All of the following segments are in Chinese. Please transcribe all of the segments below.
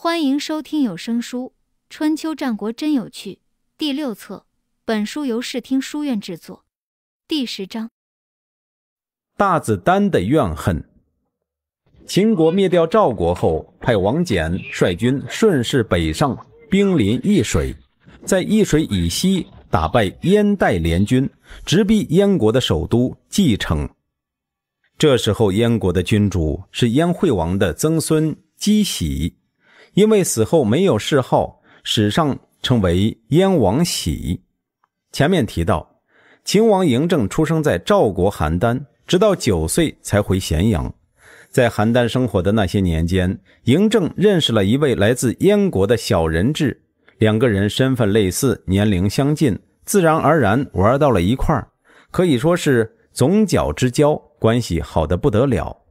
欢迎收听有声书《春秋战国真有趣》第六册。本书由视听书院制作。第十章：大子丹的怨恨。秦国灭掉赵国后，派王翦率军顺势北上，兵临易水，在易水以西打败燕代联军，直逼燕国的首都蓟城。这时候，燕国的君主是燕惠王的曾孙姬喜。因为死后没有谥号，史上称为燕王喜。前面提到，秦王嬴政出生在赵国邯郸，直到九岁才回咸阳。在邯郸生活的那些年间，嬴政认识了一位来自燕国的小人质，两个人身份类似，年龄相近，自然而然玩到了一块儿，可以说是总角之交，关系好的不得了。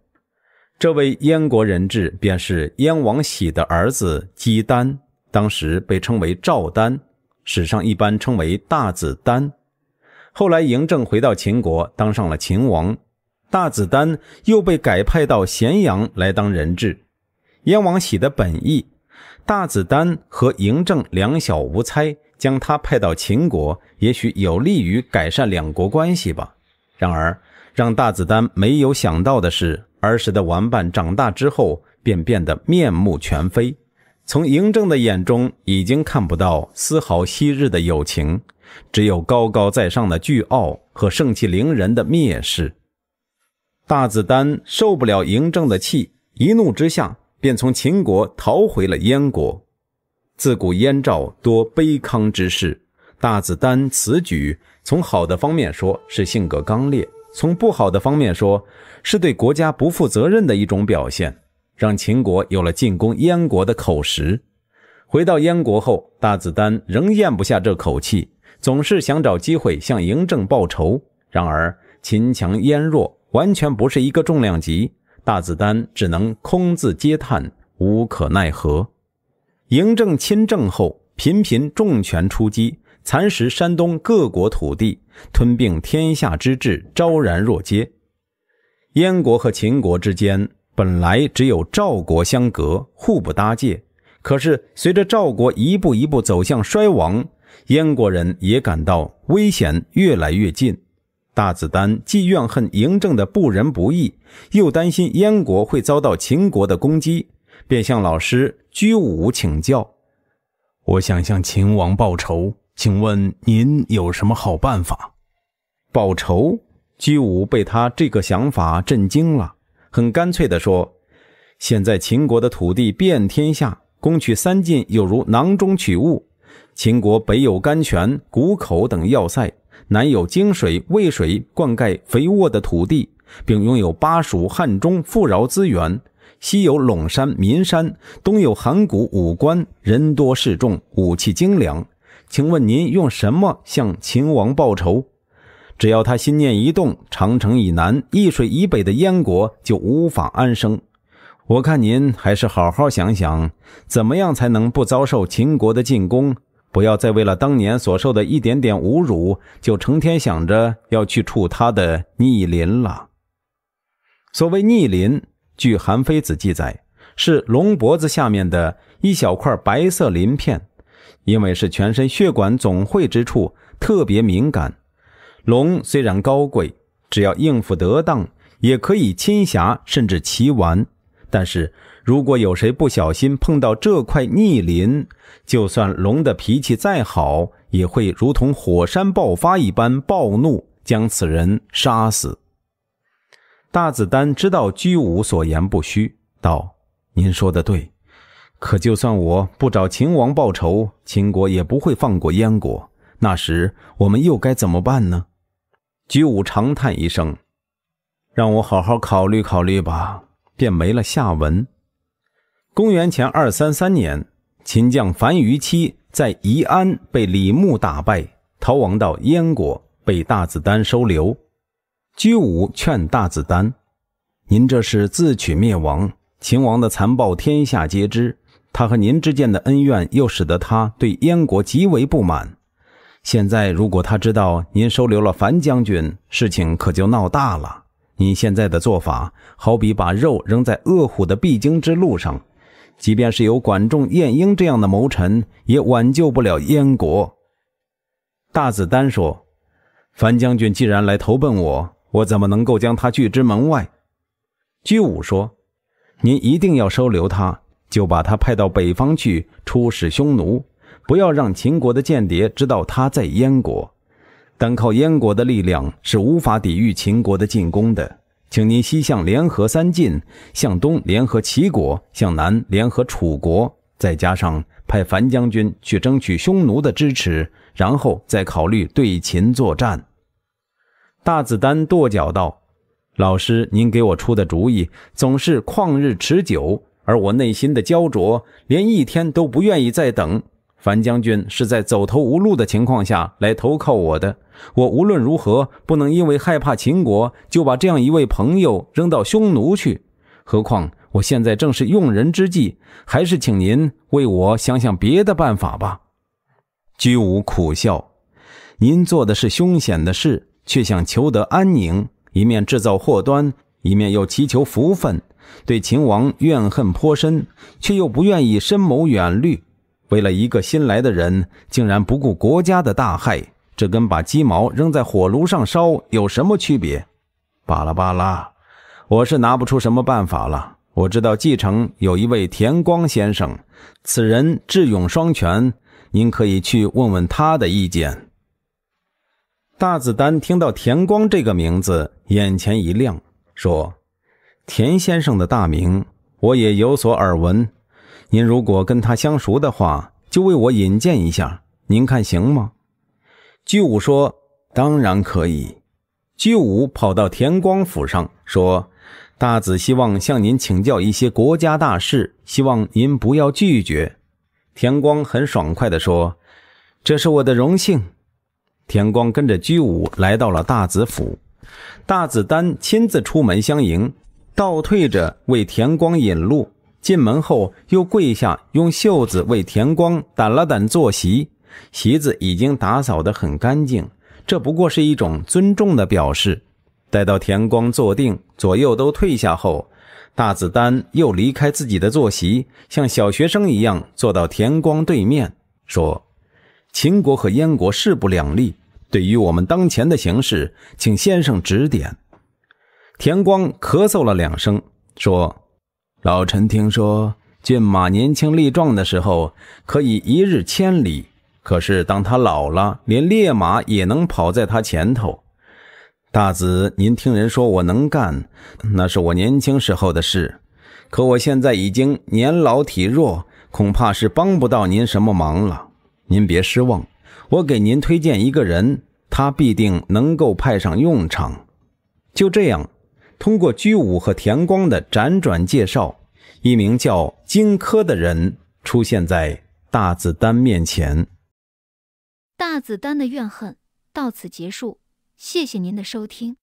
这位燕国人质便是燕王喜的儿子姬丹，当时被称为赵丹，史上一般称为大子丹。后来嬴政回到秦国，当上了秦王，大子丹又被改派到咸阳来当人质。燕王喜的本意，大子丹和嬴政两小无猜，将他派到秦国，也许有利于改善两国关系吧。然而，让大子丹没有想到的是。儿时的玩伴，长大之后便变得面目全非。从嬴政的眼中，已经看不到丝毫昔日的友情，只有高高在上的倨傲和盛气凌人的蔑视。大子丹受不了嬴政的气，一怒之下便从秦国逃回了燕国。自古燕赵多悲康之事，大子丹此举，从好的方面说，是性格刚烈。从不好的方面说，是对国家不负责任的一种表现，让秦国有了进攻燕国的口实。回到燕国后，大子丹仍咽不下这口气，总是想找机会向嬴政报仇。然而，秦强燕弱，完全不是一个重量级，大子丹只能空自嗟叹，无可奈何。嬴政亲政后，频频重拳出击。蚕食山东各国土地、吞并天下之志昭然若揭。燕国和秦国之间本来只有赵国相隔，互不搭界。可是随着赵国一步一步走向衰亡，燕国人也感到危险越来越近。大子丹既怨恨嬴政的不仁不义，又担心燕国会遭到秦国的攻击，便向老师居武请教：“我想向秦王报仇。”请问您有什么好办法？报仇？居武被他这个想法震惊了，很干脆地说：“现在秦国的土地遍天下，攻取三晋有如囊中取物。秦国北有甘泉、谷口等要塞，南有泾水、渭水灌溉肥沃的土地，并拥有巴蜀、汉中富饶资源；西有陇山、岷山，东有函谷、武关，人多势众，武器精良。”请问您用什么向秦王报仇？只要他心念一动，长城以南、易水以北的燕国就无法安生。我看您还是好好想想，怎么样才能不遭受秦国的进攻？不要再为了当年所受的一点点侮辱，就成天想着要去触他的逆鳞了。所谓逆鳞，据《韩非子》记载，是龙脖子下面的一小块白色鳞片。因为是全身血管总汇之处，特别敏感。龙虽然高贵，只要应付得当，也可以轻侠甚至奇完。但是，如果有谁不小心碰到这块逆鳞，就算龙的脾气再好，也会如同火山爆发一般暴怒，将此人杀死。大子丹知道居武所言不虚，道：“您说的对。”可就算我不找秦王报仇，秦国也不会放过燕国。那时我们又该怎么办呢？居武长叹一声，让我好好考虑考虑吧，便没了下文。公元前二三三年，秦将樊於期在宜安被李牧打败，逃亡到燕国，被大子丹收留。居武劝大子丹：“您这是自取灭亡。秦王的残暴，天下皆知。”他和您之间的恩怨，又使得他对燕国极为不满。现在，如果他知道您收留了樊将军，事情可就闹大了。您现在的做法，好比把肉扔在饿虎的必经之路上，即便是有管仲、晏婴这样的谋臣，也挽救不了燕国。大子丹说：“樊将军既然来投奔我，我怎么能够将他拒之门外？”居武说：“您一定要收留他。”就把他派到北方去出使匈奴，不要让秦国的间谍知道他在燕国。单靠燕国的力量是无法抵御秦国的进攻的。请您西向联合三晋，向东联合齐国，向南联合楚国，再加上派樊将军去争取匈奴的支持，然后再考虑对秦作战。大子丹跺脚道：“老师，您给我出的主意总是旷日持久。”而我内心的焦灼，连一天都不愿意再等。樊将军是在走投无路的情况下来投靠我的，我无论如何不能因为害怕秦国，就把这样一位朋友扔到匈奴去。何况我现在正是用人之际，还是请您为我想想别的办法吧。居无苦笑，您做的是凶险的事，却想求得安宁，一面制造祸端，一面又祈求福分。对秦王怨恨颇深，却又不愿意深谋远虑，为了一个新来的人，竟然不顾国家的大害，这跟把鸡毛扔在火炉上烧有什么区别？巴拉巴拉，我是拿不出什么办法了。我知道继承有一位田光先生，此人智勇双全，您可以去问问他的意见。大子丹听到田光这个名字，眼前一亮，说。田先生的大名我也有所耳闻，您如果跟他相熟的话，就为我引荐一下，您看行吗？居武说：“当然可以。”居武跑到田光府上说：“大子希望向您请教一些国家大事，希望您不要拒绝。”田光很爽快地说：“这是我的荣幸。”田光跟着居武来到了大子府，大子丹亲自出门相迎。倒退着为田光引路，进门后又跪下，用袖子为田光掸了掸坐席。席子已经打扫得很干净，这不过是一种尊重的表示。待到田光坐定，左右都退下后，大子丹又离开自己的坐席，像小学生一样坐到田光对面，说：“秦国和燕国势不两立，对于我们当前的形势，请先生指点。”田光咳嗽了两声，说：“老臣听说，骏马年轻力壮的时候，可以一日千里。可是当他老了，连烈马也能跑在他前头。大子，您听人说我能干，那是我年轻时候的事。可我现在已经年老体弱，恐怕是帮不到您什么忙了。您别失望，我给您推荐一个人，他必定能够派上用场。就这样。”通过居武和田光的辗转介绍，一名叫荆轲的人出现在大子丹面前。大子丹的怨恨到此结束。谢谢您的收听。